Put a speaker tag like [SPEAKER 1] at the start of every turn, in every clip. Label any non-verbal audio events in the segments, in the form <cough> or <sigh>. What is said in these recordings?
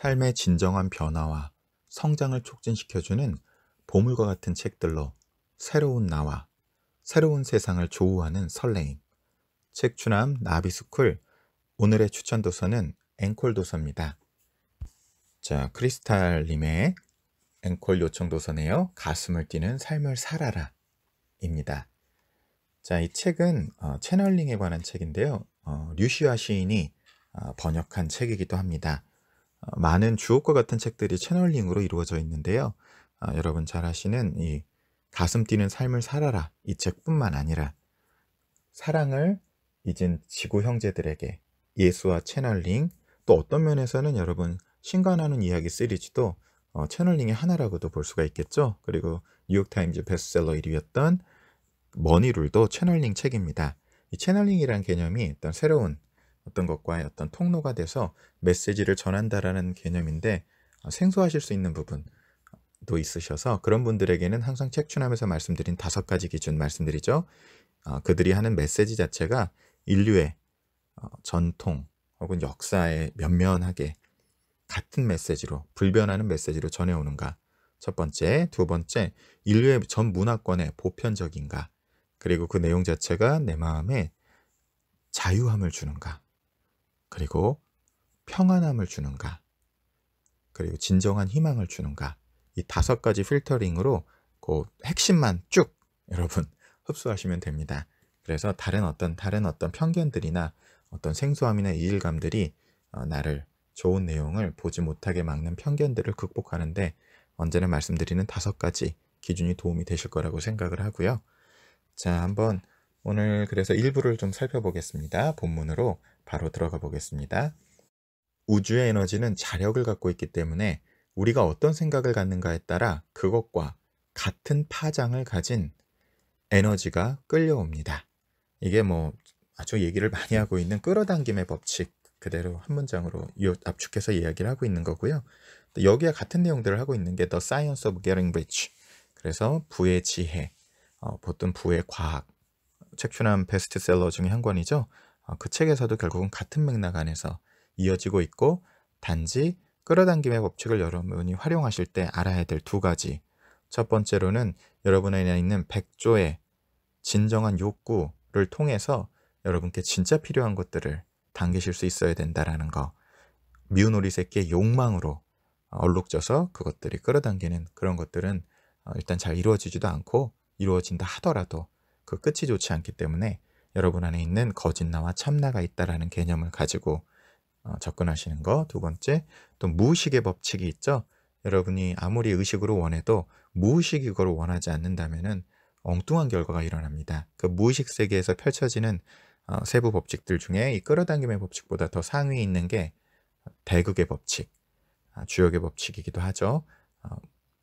[SPEAKER 1] 삶의 진정한 변화와 성장을 촉진시켜주는 보물과 같은 책들로 새로운 나와 새로운 세상을 조우하는 설레임. 책추남 나비스쿨 오늘의 추천 도서는 앵콜 도서입니다. 자, 크리스탈님의 앵콜 요청 도서네요. 가슴을 뛰는 삶을 살아라. 입니다. 자, 이 책은 어, 채널링에 관한 책인데요. 어, 류시와 시인이 어, 번역한 책이기도 합니다. 많은 주옥과 같은 책들이 채널링으로 이루어져 있는데요. 아, 여러분 잘 아시는 이 가슴 뛰는 삶을 살아라 이 책뿐만 아니라 사랑을 잊은 지구 형제들에게 예수와 채널링 또 어떤 면에서는 여러분 신관하는 이야기 시리즈도 어, 채널링의 하나라고도 볼 수가 있겠죠. 그리고 뉴욕타임즈 베스트셀러 1위였던 머니룰도 채널링 책입니다. 이 채널링이란 개념이 일단 새로운 어떤 것과의 어떤 통로가 돼서 메시지를 전한다라는 개념인데 아, 생소하실 수 있는 부분도 있으셔서 그런 분들에게는 항상 책춘하면서 말씀드린 다섯 가지 기준 말씀드리죠. 아, 그들이 하는 메시지 자체가 인류의 어, 전통 혹은 역사에 면면하게 같은 메시지로 불변하는 메시지로 전해오는가 첫 번째, 두 번째, 인류의 전 문화권에 보편적인가? 그리고 그 내용 자체가 내 마음에 자유함을 주는가? 그리고 평안함을 주는가, 그리고 진정한 희망을 주는가, 이 다섯 가지 필터링으로 그 핵심만 쭉 여러분 <laughs> 흡수하시면 됩니다. 그래서 다른 어떤 다른 어떤 편견들이나 어떤 생소함이나 이질감들이 어, 나를 좋은 내용을 보지 못하게 막는 편견들을 극복하는데 언제나 말씀드리는 다섯 가지 기준이 도움이 되실 거라고 생각을 하고요. 자, 한번 오늘 그래서 일부를 좀 살펴보겠습니다. 본문으로 바로 들어가 보겠습니다. 우주의 에너지는 자력을 갖고 있기 때문에 우리가 어떤 생각을 갖는가에 따라 그것과 같은 파장을 가진 에너지가 끌려옵니다. 이게 뭐 아주 얘기를 많이 하고 있는 끌어당김의 법칙 그대로 한 문장으로 압축해서 이야기를 하고 있는 거고요. 여기에 같은 내용들을 하고 있는 게 The Science of Getting Rich 그래서 부의 지혜, 어, 보통 부의 과학 책출한 베스트셀러 중에 한 권이죠. 어, 그 책에서도 결국은 같은 맥락 안에서 이어지고 있고 단지 끌어당김의 법칙을 여러분이 활용하실 때 알아야 될 두 가지. 첫 번째로는 여러분에 있는 백조의 진정한 욕구를 통해서 여러분께 진짜 필요한 것들을 당기실 수 있어야 된다라는 거. 미운 오리 새끼의 욕망으로 어, 얼룩져서 그것들이 끌어당기는 그런 것들은 어, 일단 잘 이루어지지도 않고 이루어진다 하더라도 그 끝이 좋지 않기 때문에 여러분 안에 있는 거짓나와 참나가 있다라는 개념을 가지고 어, 접근하시는 거. 두 번째, 또 무의식의 법칙이 있죠. 여러분이 아무리 의식으로 원해도 무의식이 그걸 원하지 않는다면은 엉뚱한 결과가 일어납니다. 그 무의식 세계에서 펼쳐지는 어, 세부 법칙들 중에 이 끌어당김의 법칙보다 더 상위에 있는 게 대극의 법칙, 아, 주역의 법칙이기도 하죠. 어,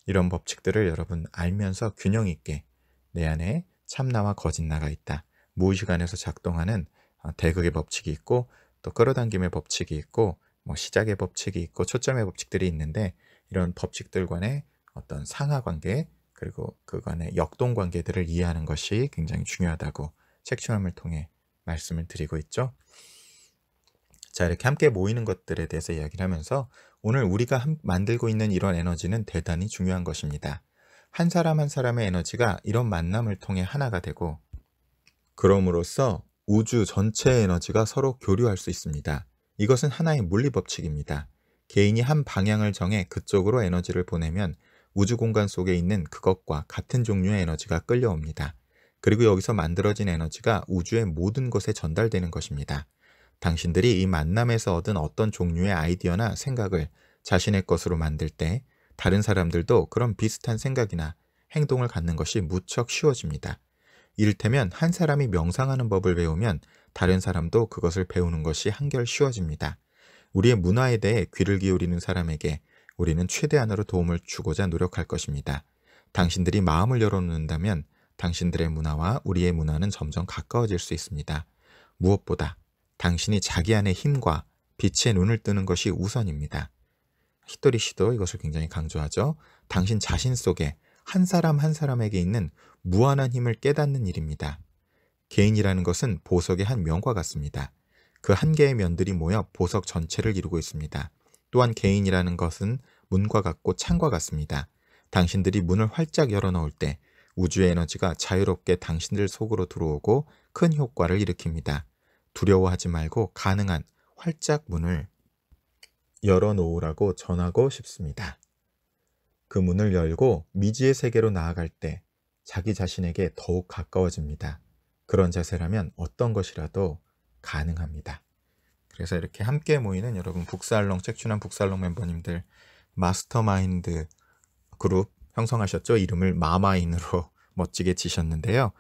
[SPEAKER 1] 이런 법칙들을 여러분 알면서 균형 있게 내 안에 참나와 거짓나가 있다. 무의식안에서 작동하는 어, 대극의 법칙이 있고 또 끌어당김의 법칙이 있고 뭐 시작의 법칙이 있고 초점의 법칙들이 있는데 이런 법칙들 간의 어떤 상하 관계 그리고 그 간의 역동 관계들을 이해하는 것이 굉장히 중요하다고 책추함을 통해 말씀을 드리고 있죠. 자 이렇게 함께 모이는 것들에 대해서 이야기를 하면서 오늘 우리가 만들고 있는 이런 에너지는 대단히 중요한 것입니다. 한 사람 한 사람의 에너지가 이런 만남을 통해 하나가 되고 그럼으로써 우주 전체의 에너지가 서로 교류할 수 있습니다. 이것은 하나의 물리 법칙입니다. 개인이 한 방향을 정해 그쪽으로 에너지를 보내면 우주 공간 속에 있는 그것과 같은 종류의 에너지가 끌려옵니다. 그리고 여기서 만들어진 에너지가 우주의 모든 것에 전달되는 것입니다. 당신들이 이 만남에서 얻은 어떤 종류의 아이디어나 생각을 자신의 것으로 만들 때 다른 사람들도 그런 비슷한 생각이나 행동을 갖는 것이 무척 쉬워집니다. 이를테면 한 사람이 명상하는 법을 배우면 다른 사람도 그것을 배우는 것이 한결 쉬워집니다. 우리의 문화에 대해 귀를 기울이는 사람에게 우리는 최대한으로 도움을 주고자 노력할 것입니다. 당신들이 마음을 열어놓는다면 당신들의 문화와 우리의 문화는 점점 가까워질 수 있습니다. 무엇보다 당신이 자기 안의 힘과 빛의 눈을 뜨는 것이 우선입니다. 히토리 시도 이것을 굉장히 강조하죠. 당신 자신 속에 한 사람 한 사람에게 있는 무한한 힘을 깨닫는 일입니다. 개인이라는 것은 보석의 한 면과 같습니다. 그 한 개의 면들이 모여 보석 전체를 이루고 있습니다. 또한 개인이라는 것은 문과 같고 창과 같습니다. 당신들이 문을 활짝 열어놓을 때 우주의 에너지가 자유롭게 당신들 속으로 들어오고 큰 효과를 일으킵니다. 두려워하지 말고 가능한 활짝 문을 열어놓으라고 전하고 싶습니다. 그 문을 열고 미지의 세계로 나아갈 때 자기 자신에게 더욱 가까워집니다. 그런 자세라면 어떤 것이라도 가능합니다. 그래서 이렇게 함께 모이는 여러분 북살롱 책춘한 북살롱 멤버님들 마스터마인드 그룹 형성하셨죠? 이름을 마마인으로 <laughs> 멋지게 지셨는데요.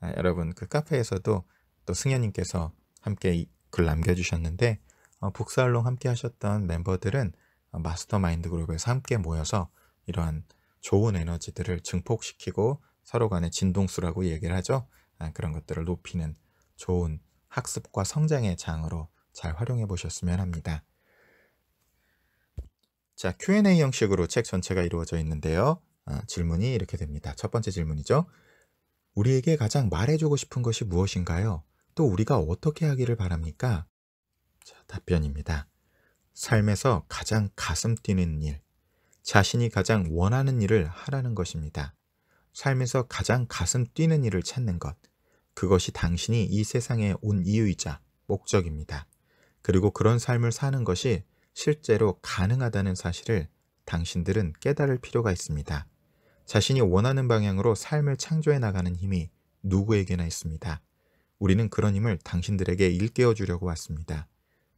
[SPEAKER 1] 아, 여러분 그 카페에서도 또 승현님께서 함께 글 남겨주셨는데 어, 북살롱 함께 하셨던 멤버들은 어, 마스터마인드 그룹에서 함께 모여서 이러한 좋은 에너지들을 증폭시키고 서로 간의 진동수라고 얘기를 하죠. 아, 그런 것들을 높이는 좋은 학습과 성장의 장으로 잘 활용해 보셨으면 합니다. 자, Q&A 형식으로 책 전체가 이루어져 있는데요. 아, 질문이 이렇게 됩니다. 첫 번째 질문이죠. 우리에게 가장 말해주고 싶은 것이 무엇인가요? 또 우리가 어떻게 하기를 바랍니까? 자, 답변입니다. 삶에서 가장 가슴 뛰는 일, 자신이 가장 원하는 일을 하라는 것입니다. 삶에서 가장 가슴 뛰는 일을 찾는 것, 그것이 당신이 이 세상에 온 이유이자 목적입니다. 그리고 그런 삶을 사는 것이 실제로 가능하다는 사실을 당신들은 깨달을 필요가 있습니다. 자신이 원하는 방향으로 삶을 창조해 나가는 힘이 누구에게나 있습니다. 우리는 그런 힘을 당신들에게 일깨워 주려고 왔습니다.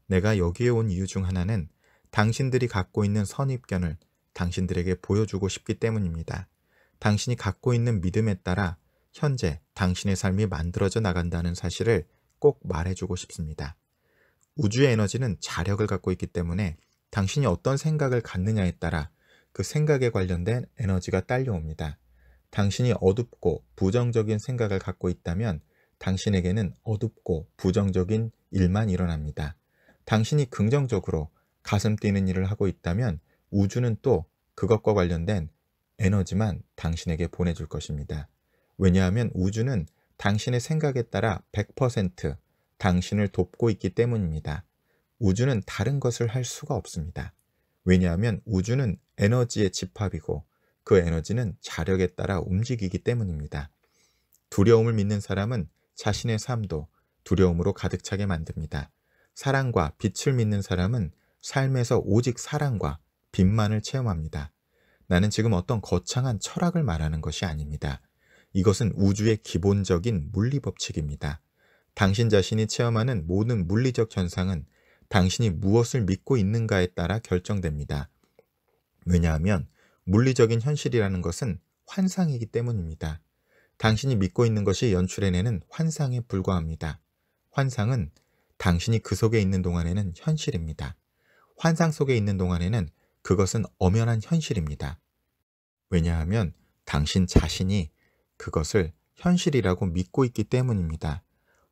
[SPEAKER 1] 내가 여기에 온 이유 중 하나는 당신들이 갖고 있는 선입견을 당신들에게 보여주고 싶기 때문입니다. 당신이 갖고 있는 믿음에 따라 현재 당신의 삶이 만들어져 나간다는 사실을 꼭 말해주고 싶습니다. 우주의 에너지는 자력을 갖고 있기 때문에 당신이 어떤 생각을 갖느냐에 따라 그 생각에 관련된 에너지가 딸려옵니다. 당신이 어둡고 부정적인 생각을 갖고 있다면 당신에게는 어둡고 부정적인 일만 일어납니다. 당신이 긍정적으로 가슴 뛰는 일을 하고 있다면 우주는 또 그것과 관련된 에너지만 당신에게 보내줄 것입니다. 왜냐하면 우주는 당신의 생각에 따라 100% 당신을 돕고 있기 때문입니다. 우주는 다른 것을 할 수가 없습니다. 왜냐하면 우주는 에너지의 집합이고 그 에너지는 자력에 따라 움직이기 때문입니다. 두려움을 믿는 사람은 자신의 삶도 두려움으로 가득 차게 만듭니다. 사랑과 빛을 믿는 사람은 삶에서 오직 사랑과 빛만을 체험합니다. 나는 지금 어떤 거창한 철학을 말하는 것이 아닙니다. 이것은 우주의 기본적인 물리법칙입니다. 당신 자신이 체험하는 모든 물리적 현상은 당신이 무엇을 믿고 있는가에 따라 결정됩니다. 왜냐하면 물리적인 현실이라는 것은 환상이기 때문입니다. 당신이 믿고 있는 것이 연출해내는 환상에 불과합니다. 환상은 당신이 그 속에 있는 동안에는 현실입니다. 환상 속에 있는 동안에는 그것은 엄연한 현실입니다. 왜냐하면 당신 자신이 그것을 현실이라고 믿고 있기 때문입니다.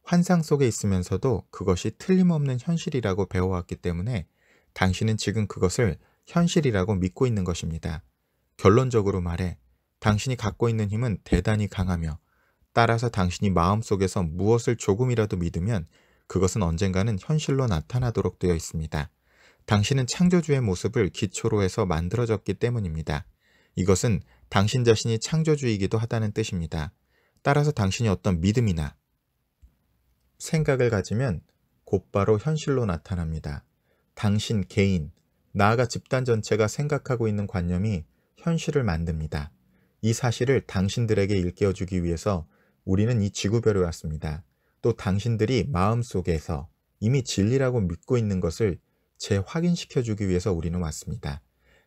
[SPEAKER 1] 환상 속에 있으면서도 그것이 틀림없는 현실이라고 배워왔기 때문에 당신은 지금 그것을 현실이라고 믿고 있는 것입니다. 결론적으로 말해 당신이 갖고 있는 힘은 대단히 강하며 따라서 당신이 마음속에서 무엇을 조금이라도 믿으면 그것은 언젠가는 현실로 나타나도록 되어 있습니다. 당신은 창조주의 모습을 기초로 해서 만들어졌기 때문입니다. 이것은 당신 자신이 창조주이기도 하다는 뜻입니다. 따라서 당신이 어떤 믿음이나 생각을 가지면 곧바로 현실로 나타납니다. 당신 개인, 나아가 집단 전체가 생각하고 있는 관념이 현실을 만듭니다. 이 사실을 당신들에게 일깨워주기 위해서 우리는 이 지구별에 왔습니다. 또 당신들이 마음속에서 이미 진리라고 믿고 있는 것을 재확인시켜주기 위해서 우리는 왔습니다.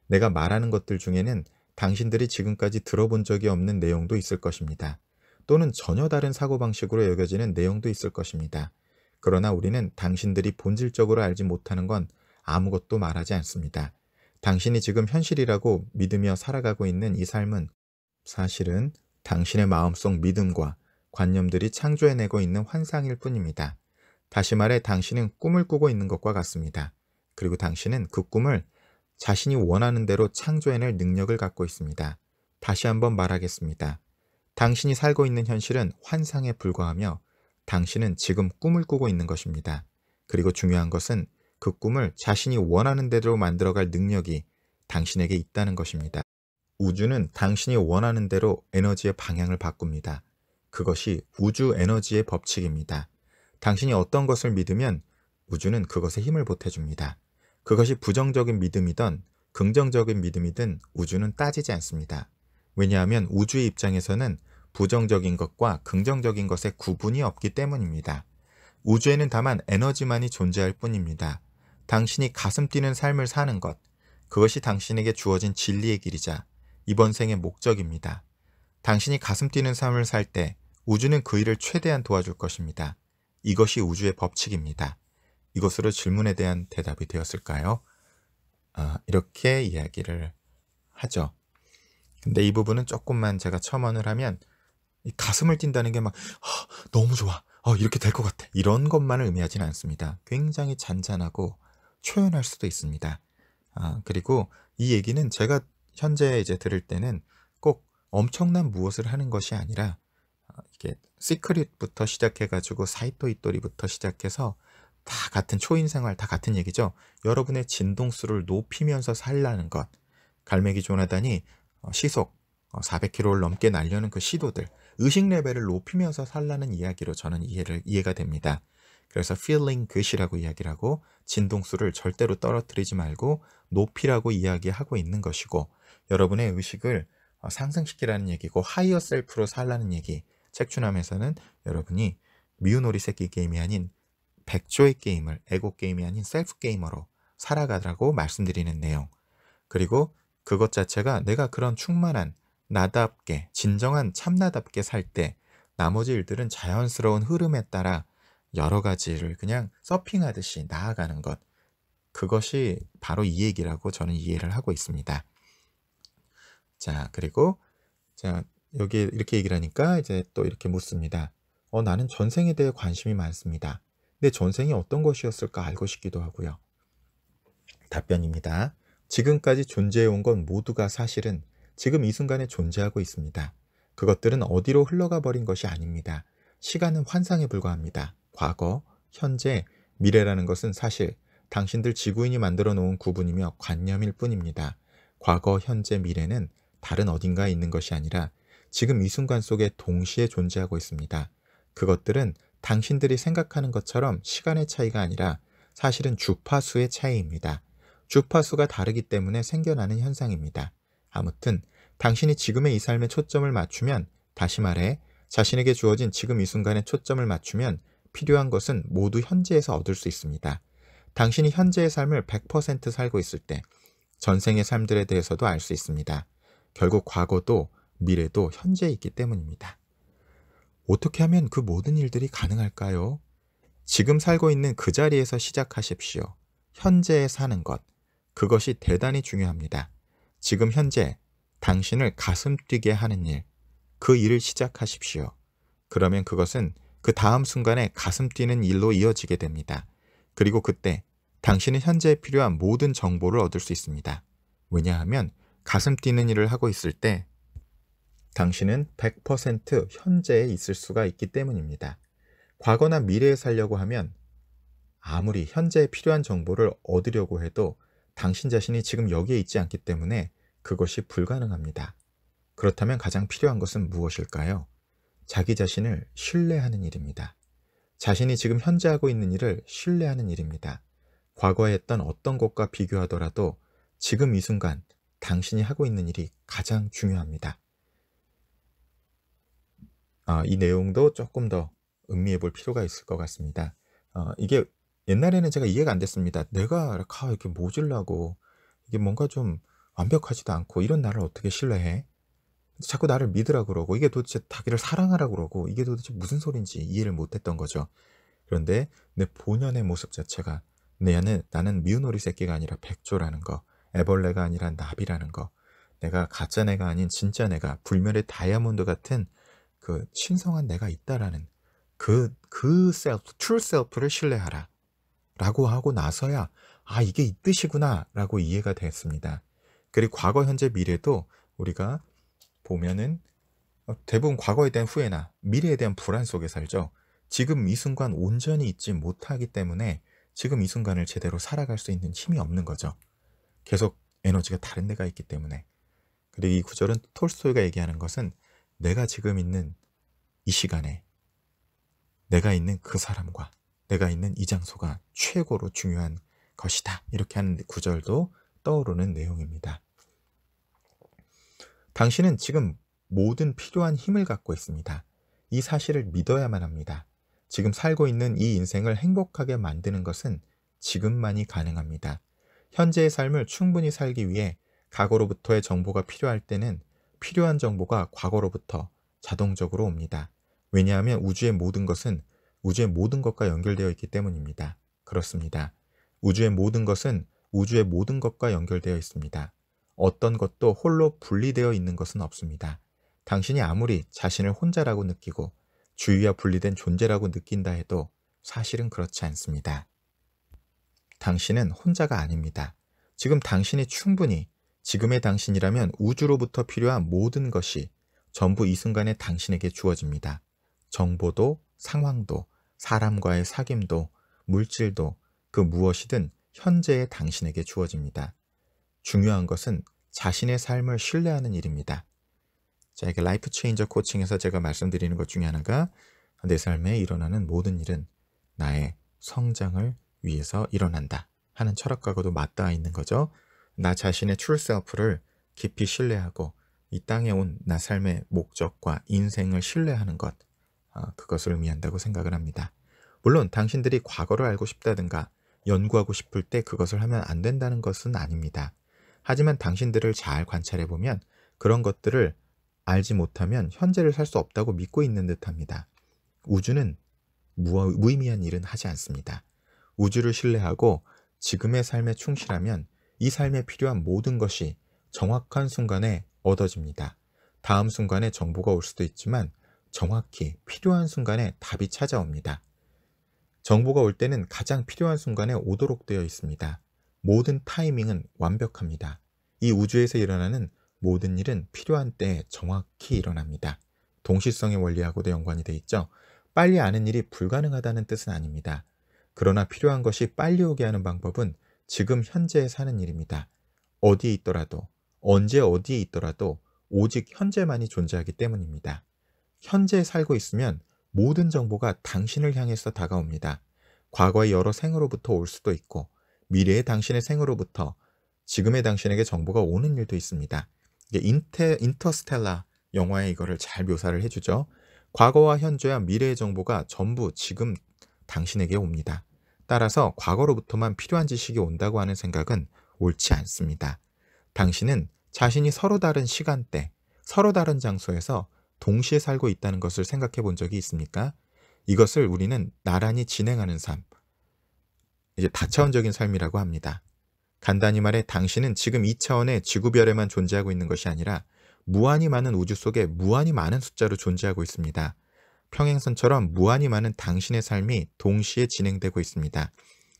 [SPEAKER 1] 내가 말하는 것들 중에는 당신들이 지금까지 들어본 적이 없는 내용도 있을 것입니다. 또는 전혀 다른 사고방식으로 여겨지는 내용도 있을 것입니다. 그러나 우리는 당신들이 본질적으로 알지 못하는 건 아무것도 말하지 않습니다. 당신이 지금 현실이라고 믿으며 살아가고 있는 이 삶은 사실은 당신의 마음속 믿음과 관념들이 창조해내고 있는 환상일 뿐입니다. 다시 말해 당신은 꿈을 꾸고 있는 것과 같습니다. 그리고 당신은 그 꿈을 자신이 원하는 대로 창조해낼 능력을 갖고 있습니다. 다시 한번 말하겠습니다. 당신이 살고 있는 현실은 환상에 불과하며 당신은 지금 꿈을 꾸고 있는 것입니다. 그리고 중요한 것은 그 꿈을 자신이 원하는 대로 만들어갈 능력이 당신에게 있다는 것입니다. 우주는 당신이 원하는 대로 에너지의 방향을 바꿉니다. 그것이 우주 에너지의 법칙입니다. 당신이 어떤 것을 믿으면 우주는 그것에 힘을 보태줍니다. 그것이 부정적인 믿음이든 긍정적인 믿음이든 우주는 따지지 않습니다. 왜냐하면 우주의 입장에서는 부정적인 것과 긍정적인 것의 구분이 없기 때문입니다. 우주에는 다만 에너지만이 존재할 뿐입니다. 당신이 가슴 뛰는 삶을 사는 것, 그것이 당신에게 주어진 진리의 길이자 이번 생의 목적입니다. 당신이 가슴 뛰는 삶을 살때 우주는 그 일을 최대한 도와줄 것입니다. 이것이 우주의 법칙입니다. 이것으로 질문에 대한 대답이 되었을까요? 아, 이렇게 이야기를 하죠. 근데 이 부분은 조금만 제가 첨언을 하면 가슴을 뛴다는 게막 아, 너무 좋아 어, 이렇게 될 것 같아 이런 것만을 의미하지는 않습니다. 굉장히 잔잔하고 초연할 수도 있습니다. 아, 그리고 이 얘기는 제가 현재 이제 들을 때는 꼭 엄청난 무엇을 하는 것이 아니라 이렇게 시크릿부터 시작해가지고 사이토 이토리부터 시작해서 다 같은 초인 생활 다 같은 얘기죠. 여러분의 진동수를 높이면서 살라는 것. 갈매기 조나단이 어, 시속 400km를 어, 넘게 날려는 그 시도들, 의식 레벨을 높이면서 살라는 이야기로 저는 이해를 이해가 됩니다. 그래서 feeling good이라고 이야기를 하고 진동수를 절대로 떨어뜨리지 말고 높이라고 이야기하고 있는 것이고 여러분의 의식을 어, 상승시키라는 얘기고 하이어 셀프로 살라는 얘기 책춘함에서는 여러분이 미운오리 새끼 게임이 아닌 백조의 게임을 에고 게임이 아닌 셀프 게이머로 살아가라고 말씀드리는 내용. 그리고 그것 자체가 내가 그런 충만한 나답게 진정한 참나답게 살 때 나머지 일들은 자연스러운 흐름에 따라 여러 가지를 그냥 서핑하듯이 나아가는 것. 그것이 바로 이 얘기라고 저는 이해를 하고 있습니다. 자, 그리고 자, 여기 이렇게 얘기를 하니까 이제 또 이렇게 묻습니다. 어, 나는 전생에 대해 관심이 많습니다. 내 전생이 어떤 것이었을까 알고 싶기도 하고요. 답변입니다. 지금까지 존재해온 건 모두가 사실은 지금 이 순간에 존재하고 있습니다. 그것들은 어디로 흘러가 버린 것이 아닙니다. 시간은 환상에 불과합니다. 과거, 현재, 미래라는 것은 사실 당신들 지구인이 만들어 놓은 구분이며 관념일 뿐입니다. 과거, 현재, 미래는 다른 어딘가에 있는 것이 아니라 지금 이 순간 속에 동시에 존재하고 있습니다. 그것들은 당신들이 생각하는 것처럼 시간의 차이가 아니라 사실은 주파수의 차이입니다. 주파수가 다르기 때문에 생겨나는 현상입니다. 아무튼 당신이 지금의 이 삶에 초점을 맞추면 다시 말해 자신에게 주어진 지금 이 순간에 초점을 맞추면 필요한 것은 모두 현재에서 얻을 수 있습니다. 당신이 현재의 삶을 100% 살고 있을 때 전생의 삶들에 대해서도 알 수 있습니다. 결국 과거도 미래도 현재에 있기 때문입니다. 어떻게 하면 그 모든 일들이 가능할까요? 지금 살고 있는 그 자리에서 시작하십시오. 현재에 사는 것. 그것이 대단히 중요합니다. 지금 현재 당신을 가슴 뛰게 하는 일. 그 일을 시작하십시오. 그러면 그것은 그 다음 순간에 가슴 뛰는 일로 이어지게 됩니다. 그리고 그때 당신은 현재에 필요한 모든 정보를 얻을 수 있습니다. 왜냐하면 가슴 뛰는 일을 하고 있을 때 당신은 100% 현재에 있을 수가 있기 때문입니다. 과거나 미래에 살려고 하면 아무리 현재에 필요한 정보를 얻으려고 해도 당신 자신이 지금 여기에 있지 않기 때문에 그것이 불가능합니다. 그렇다면 가장 필요한 것은 무엇일까요? 자기 자신을 신뢰하는 일입니다. 자신이 지금 현재 하고 있는 일을 신뢰하는 일입니다. 과거에 했던 어떤 것과 비교하더라도 지금 이 순간 당신이 하고 있는 일이 가장 중요합니다. 어, 이 내용도 조금 더 음미해 볼 필요가 있을 것 같습니다. 어, 이게 옛날에는 제가 이해가 안 됐습니다. 내가 아, 이렇게 모질라고 이게 뭔가 좀 완벽하지도 않고 이런 나를 어떻게 신뢰해? 자꾸 나를 믿으라 그러고 이게 도대체 자기를 사랑하라 그러고 이게 도대체 무슨 소린지 이해를 못했던 거죠. 그런데 내 본연의 모습 자체가 내는 나는 미운 오리 새끼가 아니라 백조라는 거, 애벌레가 아니라 나비라는 거, 내가 가짜 내가 아닌 진짜 내가 불멸의 다이아몬드 같은 그 신성한 내가 있다라는 그, 그 셀프, t r 셀프를 신뢰하라. 라고 하고 나서야, 아, 이게 이 뜻이구나. 라고 이해가 됐습니다. 그리고 과거, 현재, 미래도 우리가 보면은 어, 대부분 과거에 대한 후회나 미래에 대한 불안 속에 살죠. 지금 이 순간 온전히 있지 못하기 때문에 지금 이 순간을 제대로 살아갈 수 있는 힘이 없는 거죠. 계속 에너지가 다른 데가 있기 때문에. 그리고 이 구절은 톨스토이가 얘기하는 것은 내가 지금 있는 이 시간에 내가 있는 그 사람과 내가 있는 이 장소가 최고로 중요한 것이다. 이렇게 하는 구절도 떠오르는 내용입니다. 당신은 지금 모든 필요한 힘을 갖고 있습니다. 이 사실을 믿어야만 합니다. 지금 살고 있는 이 인생을 행복하게 만드는 것은 지금만이 가능합니다. 현재의 삶을 충분히 살기 위해 과거로부터의 정보가 필요할 때는 필요한 정보가 과거로부터 자동적으로 옵니다. 왜냐하면 우주의 모든 것은 우주의 모든 것과 연결되어 있기 때문입니다. 그렇습니다. 우주의 모든 것은 우주의 모든 것과 연결되어 있습니다. 어떤 것도 홀로 분리되어 있는 것은 없습니다. 당신이 아무리 자신을 혼자라고 느끼고 주위와 분리된 존재라고 느낀다 해도 사실은 그렇지 않습니다. 당신은 혼자가 아닙니다. 지금 당신이 충분히 지금의 당신이라면 우주로부터 필요한 모든 것이 전부 이 순간에 당신에게 주어집니다. 정보도, 상황도, 사람과의 사귐도, 물질도, 그 무엇이든 현재의 당신에게 주어집니다. 중요한 것은 자신의 삶을 신뢰하는 일입니다. 자, 이게 라이프 체인저 코칭에서 제가 말씀드리는 것 중에 하나가 내 삶에 일어나는 모든 일은 나의 성장을 위해서 일어난다 하는 철학과도 맞닿아 있는 거죠. 나 자신의 출세어프를 깊이 신뢰하고 이 땅에 온 나 삶의 목적과 인생을 신뢰하는 것, 아, 그것을 의미한다고 생각을 합니다. 물론 당신들이 과거를 알고 싶다든가 연구하고 싶을 때 그것을 하면 안 된다는 것은 아닙니다. 하지만 당신들을 잘 관찰해보면 그런 것들을 알지 못하면 현재를 살 수 없다고 믿고 있는 듯 합니다. 우주는 무의미한 일은 하지 않습니다. 우주를 신뢰하고 지금의 삶에 충실하면 이 삶에 필요한 모든 것이 정확한 순간에 얻어집니다. 다음 순간에 정보가 올 수도 있지만 정확히 필요한 순간에 답이 찾아옵니다. 정보가 올 때는 가장 필요한 순간에 오도록 되어 있습니다. 모든 타이밍은 완벽합니다. 이 우주에서 일어나는 모든 일은 필요한 때에 정확히 일어납니다. 동시성의 원리하고도 연관이 돼 있죠. 빨리 아는 일이 불가능하다는 뜻은 아닙니다. 그러나 필요한 것이 빨리 오게 하는 방법은 지금 현재에 사는 일입니다. 어디에 있더라도, 언제 어디에 있더라도 오직 현재만이 존재하기 때문입니다. 현재에 살고 있으면 모든 정보가 당신을 향해서 다가옵니다. 과거의 여러 생으로부터 올 수도 있고 미래의 당신의 생으로부터 지금의 당신에게 정보가 오는 일도 있습니다. 인테, 인터스텔라 영화에 이거를 잘 묘사를 해주죠. 과거와 현재와 미래의 정보가 전부 지금 당신에게 옵니다. 따라서 과거로부터만 필요한 지식이 온다고 하는 생각은 옳지 않습니다. 당신은 자신이 서로 다른 시간대, 서로 다른 장소에서 동시에 살고 있다는 것을 생각해 본 적이 있습니까? 이것을 우리는 나란히 진행하는 삶, 이제 다차원적인 삶이라고 합니다. 간단히 말해 당신은 지금 2차원의 지구별에만 존재하고 있는 것이 아니라 무한히 많은 우주 속에 무한히 많은 숫자로 존재하고 있습니다. 평행선처럼 무한히 많은 당신의 삶이 동시에 진행되고 있습니다.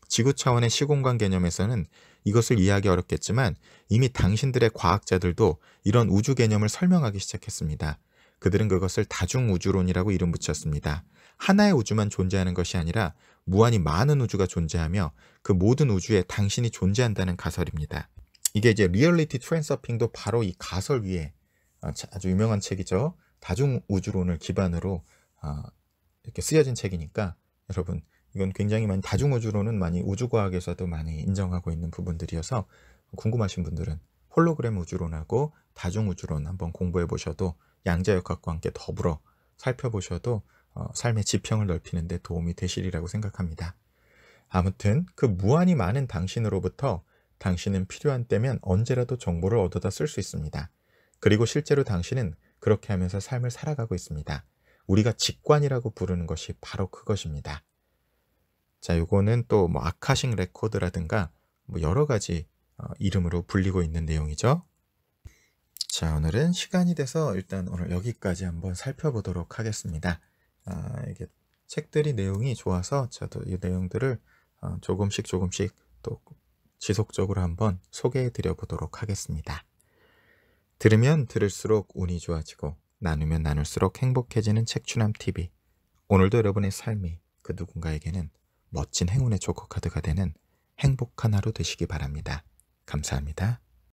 [SPEAKER 1] 지구 차원의 시공간 개념에서는 이것을 이해하기 어렵겠지만 이미 당신들의 과학자들도 이런 우주 개념을 설명하기 시작했습니다. 그들은 그것을 다중우주론이라고 이름 붙였습니다. 하나의 우주만 존재하는 것이 아니라 무한히 많은 우주가 존재하며 그 모든 우주에 당신이 존재한다는 가설입니다. 이게 이제 리얼리티 트랜서핑도 바로 이 가설 위에 어, 아주 유명한 책이죠. 다중우주론을 기반으로 아, 이렇게 쓰여진 책이니까 여러분 이건 굉장히 많이 다중우주로는 많이 우주과학에서도 많이 인정하고 있는 부분들이어서 궁금하신 분들은 홀로그램 우주론하고 다중우주론 한번 공부해 보셔도 양자역학과 함께 더불어 살펴보셔도 어, 삶의 지평을 넓히는 데 도움이 되시리라고 생각합니다. 아무튼 그 무한히 많은 당신으로부터 당신은 필요한 때면 언제라도 정보를 얻어다 쓸 수 있습니다. 그리고 실제로 당신은 그렇게 하면서 삶을 살아가고 있습니다. 우리가 직관이라고 부르는 것이 바로 그것입니다. 자, 요거는 또 뭐 아카싱 레코드라든가 뭐 여러 가지 어, 이름으로 불리고 있는 내용이죠. 자, 오늘은 시간이 돼서 일단 오늘 여기까지 한번 살펴보도록 하겠습니다. 아, 이게 책들이 내용이 좋아서 저도 이 내용들을 어, 조금씩 조금씩 또 지속적으로 한번 소개해 드려 보도록 하겠습니다. 들으면 들을수록 운이 좋아지고 나누면 나눌수록 행복해지는 책추남 TV. 오늘도 여러분의 삶이 그 누군가에게는 멋진 행운의 조커카드가 되는 행복한 하루 되시기 바랍니다. 감사합니다.